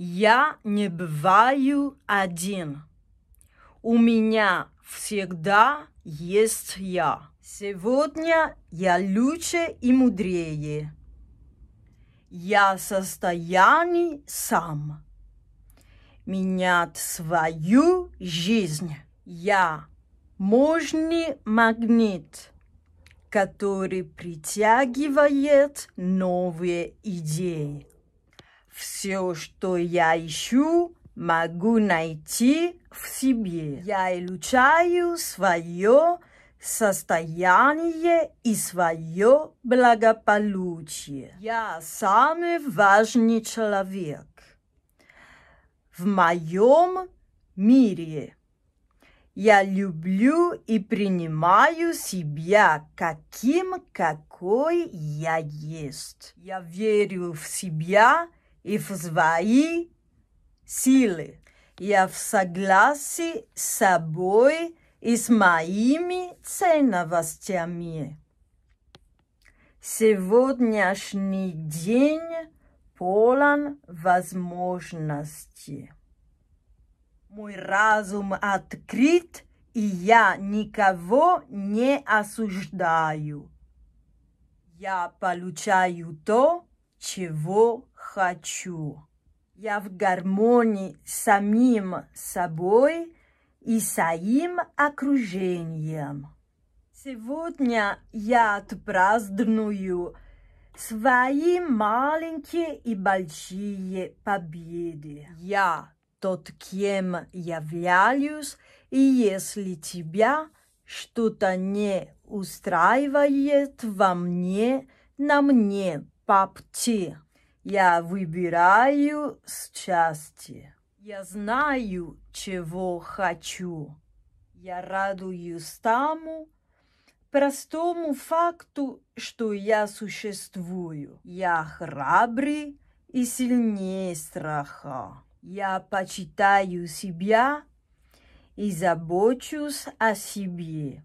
Я не бываю один. У меня всегда есть я. Сегодня я лучше и мудрее. Я в состоянии сам менять свою жизнь. Я мощный магнит, который притягивает новые идеи. Все, что я ищу, могу найти в себе. Я изучаю свое состояние и свое благополучие. Я самый важный человек в моем мире. Я люблю и принимаю себя каким, какой я есть. Я верю в себя и в свои силы. Я в согласии с собой и с моими ценностями. Сегодняшний день полон возможностей. Мой разум открыт, и я никого не осуждаю. Я получаю то, чего хочу. Я в гармонии с самим собой и своим окружением. Сегодня я отпраздную свои маленькие и большие победы. Я тот, кем являюсь, и если тебя что-то не устраивает во мне, на мне, папти. Я выбираю счастье. Я знаю, чего хочу. Я радуюсь тому простому факту, что я существую. Я храбрый и сильнее страха. Я почитаю себя и забочусь о себе.